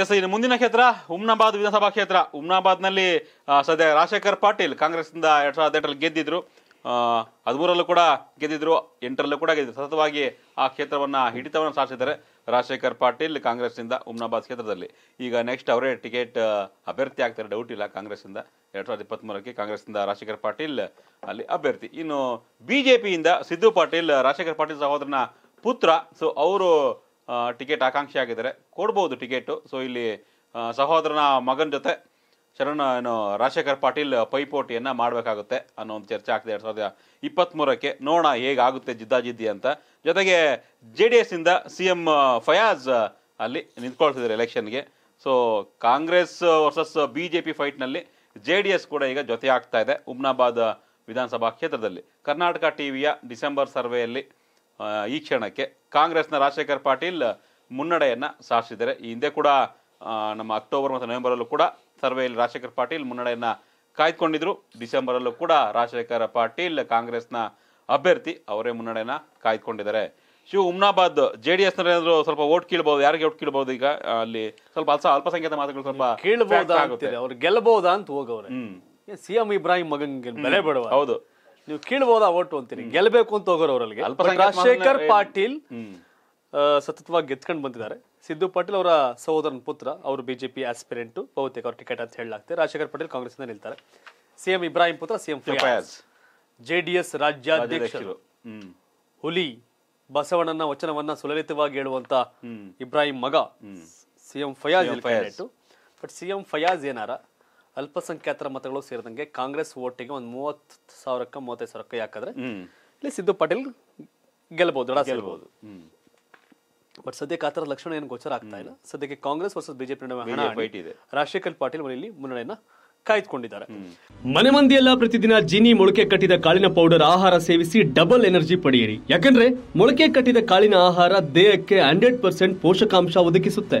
S ಇನ್ನು ಮುಂದಿನ ಕ್ಷೇತ್ರ ಉಮ್ನಾಬಾದ್ ವಿಧಾನಸಭಾ ಕ್ಷೇತ್ರ ಉಮ್ನಾಬಾದ್ನಲ್ಲಿ ಸದ್ಯ ರಾಜಶೇಖರ್ ಪಾಟೀಲ್ ಕಾಂಗ್ರೆಸ್ನಿಂದ ಎರಡು ಸಾವಿರದ ಎಂಟರಲ್ಲಿ ಗೆದ್ದಿದ್ರು ಹದಿಮೂರಲ್ಲೂ ಕೂಡ ಗೆದ್ದಿದ್ರು ಎಂಟರಲ್ಲೂ ಕೂಡ ಗೆದ್ದಿದ್ರು ಸತತವಾಗಿ ಆ ಕ್ಷೇತ್ರವನ್ನು ಹಿಡಿತವನ್ನು ಸಾಧಿಸಿದ್ದಾರೆ ರಾಜಶೇಖರ್ ಪಾಟೀಲ್ ಕಾಂಗ್ರೆಸ್ನಿಂದ ಉಮ್ನಾಬಾದ್ ಕ್ಷೇತ್ರದಲ್ಲಿ ಈಗ ನೆಕ್ಸ್ಟ್ ಅವರೇ ಟಿಕೆಟ್ ಅಭ್ಯರ್ಥಿ ಆಗ್ತಾರೆ ಡೌಟ್ ಇಲ್ಲ ಕಾಂಗ್ರೆಸ್ಸಿಂದ ಎರಡು ಸಾವಿರದ ಇಪ್ಪತ್ತ್ಮೂರಕ್ಕೆ ಕಾಂಗ್ರೆಸ್ನಿಂದ ರಾಜಶೇಖರ್ ಪಾಟೀಲ್ ಅಲ್ಲಿ ಅಭ್ಯರ್ಥಿ ಇನ್ನು ಬಿ ಜೆ ಪಿಯಿಂದ ಸಿದ್ದು ಪಾಟೀಲ್ ರಾಜಶೇಖರ್ ಪಾಟೀಲ್ ಸಹೋದರನ ಪುತ್ರ ಸೊ ಅವರು ಟಿಕೆಟ್ ಆಕಾಂಕ್ಷಿ ಆಗಿದ್ದಾರೆ ಕೊಡ್ಬೋದು ಟಿಕೆಟು ಸೊ ಇಲ್ಲಿ ಸಹೋದರನ ಮಗನ ಜೊತೆ ಶರಣ ಏನು ರಾಜಶೇಖರ್ ಪಾಟೀಲ್ ಪೈಪೋಟಿಯನ್ನು ಮಾಡಬೇಕಾಗುತ್ತೆ ಅನ್ನೋ ಒಂದು ಚರ್ಚೆ ಆಗ್ತದೆ ಎರಡು ಸಾವಿರದ ಇಪ್ಪತ್ತ್ಮೂರಕ್ಕೆ ನೋಡೋಣ ಹೇಗಾಗುತ್ತೆ ಜಿದ್ದಾಜಿದ್ದಿ ಅಂತ ಜೊತೆಗೆ ಜೆ ಡಿ ಎಸ್ಸಿಂದ ಸಿ ಎಮ್ ಫಯಾಜ್ ಅಲ್ಲಿ ನಿಂತ್ಕೊಳ್ತಿದ್ದಾರೆ ಎಲೆಕ್ಷನ್ಗೆ so Congress versus B J P ಫೈಟ್ನಲ್ಲಿ ಜೆ ಡಿ ಎಸ್ ಕೂಡ ಈಗ ಜೊತೆ ಆಗ್ತಾ ಇದೆ ಉಮ್ನಾಬಾದ್ ವಿಧಾನಸಭಾ ಕ್ಷೇತ್ರದಲ್ಲಿ ಕರ್ನಾಟಕ ಟಿ ವಿಯ ಡಿಸೆಂಬರ್ ಸರ್ವೆಯಲ್ಲಿ ಈ ಕ್ಷಣಕ್ಕೆ ಕಾಂಗ್ರೆಸ್ನ ರಾಜಶೇಖರ್ ಪಾಟೀಲ್ ಮುನ್ನಡೆಯನ್ನು ಸಾಧಿಸಿದ್ದಾರೆ ಈ ಹಿಂದೆ ಕೂಡ ನಮ್ಮ ಅಕ್ಟೋಬರ್ ಮತ್ತು ನವೆಂಬರಲ್ಲೂ ಕೂಡ ಸರ್ವೆಯಲ್ಲಿ ರಾಜಶೇಖರ್ ಪಾಟೀಲ್ ಮುನ್ನಡೆಯನ್ನು ಕಾಯ್ದುಕೊಂಡಿದ್ರು ಡಿಸೆಂಬರಲ್ಲೂ ಕೂಡ ರಾಜಶೇಖರ ಪಾಟೀಲ್ ಕಾಂಗ್ರೆಸ್ನ ಅಭ್ಯರ್ಥಿ ಅವರೇ ಮುನ್ನಡೆಯನ್ನು ಕಾಯ್ದುಕೊಂಡಿದ್ದಾರೆ Shiva Humnabad J D S ಏನಾದರೂ ಸ್ವಲ್ಪ ಓಟ್ ಕೀಳ್ಬೋದು ಯಾರಿಗೆ ಓಟ್ ಕೀಳ್ಬೋದು ಈಗ ಅಲ್ಲಿ ಸ್ವಲ್ಪ ಅಲ್ಸ ಅಲ್ಪಸಂಖ್ಯಾತ ಮಾತುಗಳು ಸ್ವಲ್ಪ ಕೀಳ್ಬಹುದಾ ಅವ್ರು ಗೆಲ್ಲಬಹುದಾ ಅಂತ ಹೋಗವ್ರೆ ಸಿಎಂ ಇಬ್ರಾಹಿಂ ಮಗನ್ ಬೆಲೆ ಹೌದು ನೀವು ಕೀಳ್ಬೋದಾ ಓಟು ಅಂತೀರಿ ಗೆಲ್ಲಬೇಕು ಅಂತ ಹೋಗೋರು ಅವರಲ್ಲಿ ರಾಜಶೇಖರ್ ಪಾಟೀಲ್ ಸತತವಾಗಿ ಗೆದ್ಕೊಂಡು ಬಂದಿದ್ದಾರೆ ಸಿದ್ದು ಪಾಟೀಲ್ ಅವರ ಸಹೋದರನ ಪುತ್ರ ಅವರು ಬಿಜೆಪಿ ಆಸ್ಪಿರೆಂಟ್ ಬಹುತೇಕ ಅವ್ರ ಟಿಕೆಟ್ ಅಂತ ಹೇಳಲಾಗ್ತದೆ ರಾಜಶೇಖರ್ ಪಾಟೀಲ್ ಕಾಂಗ್ರೆಸ್ ಇಂದ ನಿಲ್ತಾರೆ ಸಿಎಂ ಇಬ್ರಾಹಿಂ ಪುತ್ರ ಸಿಎಂ ಫಯಾಜ್ ಜೆಡಿಎಸ್ ರಾಜ್ಯಾಧ್ಯಕ್ಷ ಹುಲಿ ಬಸವಣ್ಣನ ವಚನವನ್ನ ಸುಲಲಿತವಾಗಿ ಹೇಳುವಂತ ಇಬ್ರಾಹಿಂ ಮಗ CM Fayaz but CM Fayaz ಏನಾರ ಅಲ್ಪಸಂಖ್ಯಾತರ ಮತಗಳು ಸೇರಿದಂಗೆ ಕಾಂಗ್ರೆಸ್ ಓಟಿಗೆ ಒಂದು ಮೂವತ್ತು ಸಾವಿರಕ್ಕ ಮೂವತ್ತೈದು ಸಾವಿರಕ್ಕ ಯಾಕಂದ್ರೆ ಇಲ್ಲಿ ಸಿದ್ದು ಪಾಟೀಲ್ ಗೆಲ್ಲಬಹುದು ಗೆಲ್ಲಬಹುದು ಬಟ್ ಸದ್ಯಕ್ಕೆ ಆ ಲಕ್ಷಣ ಏನು ಗೋಚರ ಆಗ್ತಾ ಇಲ್ಲ ಸದ್ಯಕ್ಕೆ ಕಾಂಗ್ರೆಸ್ ವರ್ಸಸ್ ಬಿಜೆಪಿ ನಡುವೆ ಇದೆ ರಾಜಶೇಖರ್ ಪಾಟೀಲ್ ಮನೆಯಲ್ಲಿ ಮುನ್ನಡೆಯನ್ನ ಕಾಯ್ದುಕೊಂಡಿದ್ದಾರೆ ಮನೆ ಮಂದಿಯೆಲ್ಲ ಪ್ರತಿದಿನ ಜಿನಿ ಮೊಳಕೆ ಕಟ್ಟಿದ ಕಾಳಿನ ಪೌಡರ್ ಆಹಾರ ಸೇವಿಸಿ ಡಬಲ್ ಎನರ್ಜಿ ಪಡೆಯಿರಿ ಯಾಕಂದ್ರೆ ಮೊಳಕೆ ಕಟ್ಟಿದ ಕಾಳಿನ ಆಹಾರ ದೇಹಕ್ಕೆ ಹಂಡ್ರೆಡ್ ಪರ್ಸೆಂಟ್ ಪೋಷಕಾಂಶ ಒದಗಿಸುತ್ತೆ